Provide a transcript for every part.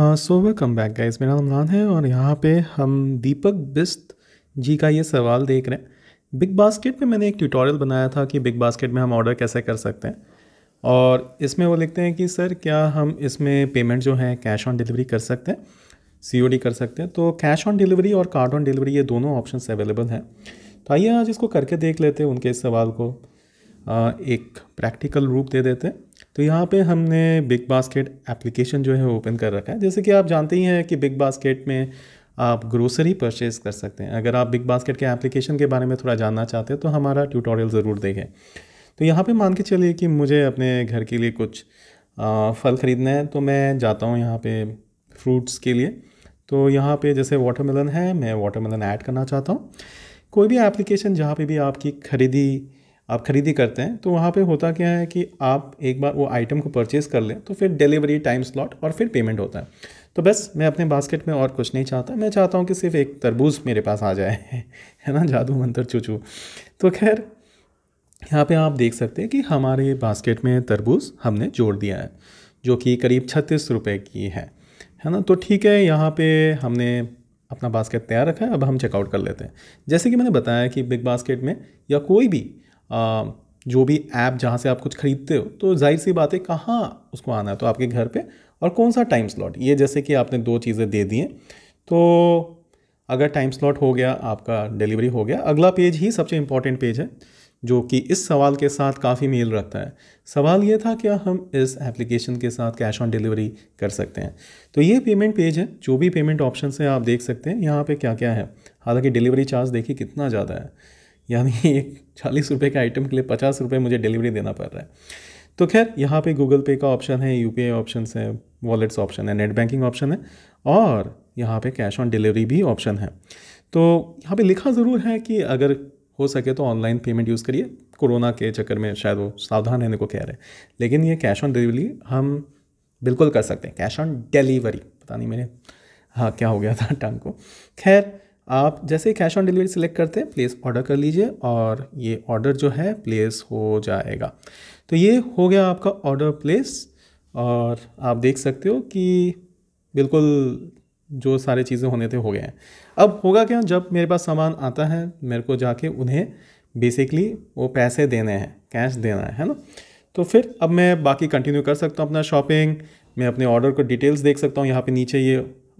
सो वे come back guys मेरा नाम नान है और यहाँ पे हम दीपक बिस्त जी का ये सवाल देख रहे हैं बिग बास्केट पे मैंने एक ट्यूटोरियल बनाया था कि बिग बास्केट में हम ऑर्डर कैसे कर सकते हैं और इसमें वो लिखते हैं कि सर क्या हम इसमें पेमेंट जो है कैश ऑन डिलीवरी कर सकते हैं सी कर सकते हैं तो कैश ऑन डिलीवरी और कार्ड ऑन डिलीवरी ये दोनों ऑप्शन अवेलेबल हैं तो आइए आज इसको करके देख लेते हैं उनके इस सवाल को एक प्रैक्टिकल रूप दे देते हैं तो यहाँ पे हमने बिग बास्केट एप्लीकेशन जो है ओपन कर रखा है जैसे कि आप जानते ही हैं कि बिग बास्केट में आप ग्रोसरी परचेज़ कर सकते हैं अगर आप बिग बास्केट के एप्लीकेशन के बारे में थोड़ा जानना चाहते हैं तो हमारा ट्यूटोरियल ज़रूर देखें तो यहाँ पे मान के चलिए कि मुझे अपने घर के लिए कुछ फल ख़रीदना है तो मैं जाता हूँ यहाँ पे फ्रूट्स के लिए तो यहाँ पे जैसे वाटरमेलन है मैं वाटरमेलन ऐड करना चाहता हूँ कोई भी एप्लीकेशन जहाँ पे भी आपकी ख़रीदी आप ख़रीदी करते हैं तो वहाँ पे होता क्या है कि आप एक बार वो आइटम को परचेस कर लें तो फिर डिलीवरी टाइम स्लॉट और फिर पेमेंट होता है तो बस मैं अपने बास्केट में और कुछ नहीं चाहता मैं चाहता हूँ कि सिर्फ एक तरबूज मेरे पास आ जाए है ना जादू मंतर चूचू तो खैर यहाँ पे आप देख सकते हैं कि हमारे बास्केट में तरबूज हमने जोड़ दिया है जो कि करीब छत्तीस रुपये की है है ना तो ठीक है यहाँ पे हमने अपना बास्केट तैयार रखा है अब हम चेकआउट कर लेते हैं जैसे कि मैंने बताया कि बिग बास्केट में या कोई भी जो भी ऐप जहाँ से आप कुछ ख़रीदते हो तो जाहिर सी बात है कहाँ उसको आना है तो आपके घर पे और कौन सा टाइम स्लॉट ये जैसे कि आपने दो चीज़ें दे दी हैं तो अगर टाइम स्लॉट हो गया आपका डिलीवरी हो गया अगला पेज ही सबसे इम्पॉर्टेंट पेज है जो कि इस सवाल के साथ काफ़ी मेल रखता है सवाल ये था क्या हम इस एप्लीकेशन के साथ कैश ऑन डिलीवरी कर सकते हैं तो ये पेमेंट पेज है जो भी पेमेंट ऑप्शन है आप देख सकते हैं यहाँ पे क्या क्या है हालांकि डिलीवरी चार्ज देखिए कितना ज़्यादा है यानी एक चालीस रुपये के आइटम के लिए पचास रुपये मुझे डिलीवरी देना पड़ रहा है तो खैर यहाँ पे गूगल पे का ऑप्शन है यू पी आई ऑप्शन है वॉलेट्स ऑप्शन है नेट बैंकिंग ऑप्शन है और यहाँ पे कैश ऑन डिलीवरी भी ऑप्शन है तो यहाँ पे लिखा ज़रूर है कि अगर हो सके तो ऑनलाइन पेमेंट यूज़ करिए कोरोना के चक्कर में शायद वो सावधान रहने को कह रहे हैं लेकिन ये कैश ऑन डिलीवरी हम बिल्कुल कर सकते हैं कैश ऑन डिलीवरी पता नहीं मैंने हाँ क्या हो गया था टांग को खैर आप जैसे कैश ऑन डिलीवरी सेलेक्ट करते हैं प्लेस ऑर्डर कर लीजिए और ये ऑर्डर जो है प्लेस हो जाएगा तो ये हो गया आपका ऑर्डर प्लेस और आप देख सकते हो कि बिल्कुल जो सारे चीज़ें होने थे हो गए हैं अब होगा क्या जब मेरे पास सामान आता है मेरे को जाके उन्हें बेसिकली वो पैसे देने हैं कैश देना है है ना तो फिर अब मैं बाकी कंटिन्यू कर सकता हूँ अपना शॉपिंग मैं अपने ऑर्डर को डिटेल्स देख सकता हूँ यहाँ पे नीचे ये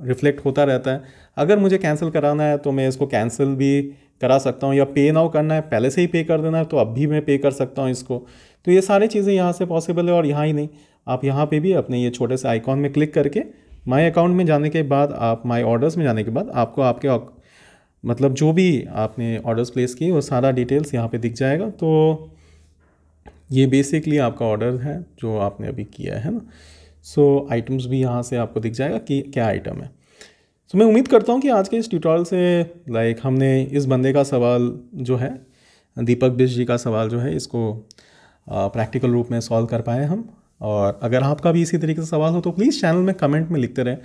रिफ्लेक्ट होता रहता है अगर मुझे कैंसिल कराना है तो मैं इसको कैंसिल भी करा सकता हूँ या पे नाउ करना है पहले से ही पे कर देना है तो अब भी मैं पे कर सकता हूँ इसको तो ये सारी चीज़ें यहाँ से पॉसिबल है और यहाँ ही नहीं आप यहाँ पे भी अपने ये छोटे से आइकॉन में क्लिक करके माई अकाउंट में जाने के बाद आप माई ऑर्डर्स में जाने के बाद आपको आपके मतलब जो भी आपने ऑर्डर्स प्लेस किए वो सारा डिटेल्स यहाँ पर दिख जाएगा तो ये बेसिकली आपका ऑर्डर है जो आपने अभी किया है ना सो so, आइटम्स भी यहाँ से आपको दिख जाएगा कि क्या आइटम है सो so, मैं उम्मीद करता हूँ कि आज के इस ट्यूटोरियल से लाइक हमने इस बंदे का सवाल जो है दीपक बिश जी का सवाल जो है इसको प्रैक्टिकल रूप में सॉल्व कर पाए हम और अगर आपका भी इसी तरीके से सवाल हो तो प्लीज़ चैनल में कमेंट में लिखते रहें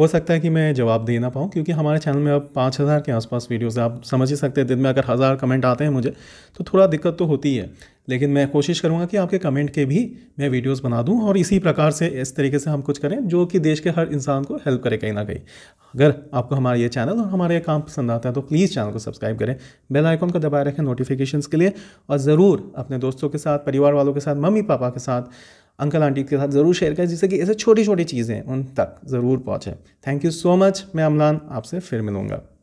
हो सकता है कि मैं जवाब दे ना पाऊँ क्योंकि हमारे चैनल में अब पाँच हज़ार के आसपास वीडियोज़ आप समझ ही सकते हैं दिन में अगर हज़ार कमेंट आते हैं मुझे तो थोड़ा दिक्कत तो होती है लेकिन मैं कोशिश करूँगा कि आपके कमेंट के भी मैं वीडियोस बना दूँ और इसी प्रकार से इस तरीके से हम कुछ करें जो कि देश के हर इंसान को हेल्प करे कहीं ना कहीं अगर आपको हमारा ये चैनल और हमारा ये काम पसंद आता है तो प्लीज़ चैनल को सब्सक्राइब करें बेल आइकॉन को दबाए रखें नोटिफिकेशन के लिए और ज़रूर अपने दोस्तों के साथ परिवार वालों के साथ मम्मी पापा के साथ अंकल आंटी के साथ ज़रूर शेयर करें जिससे कि ऐसे छोटी छोटी चीज़ें उन तक ज़रूर पहुँचें थैंक यू सो मच मैं अमलान आपसे फिर मिलूँगा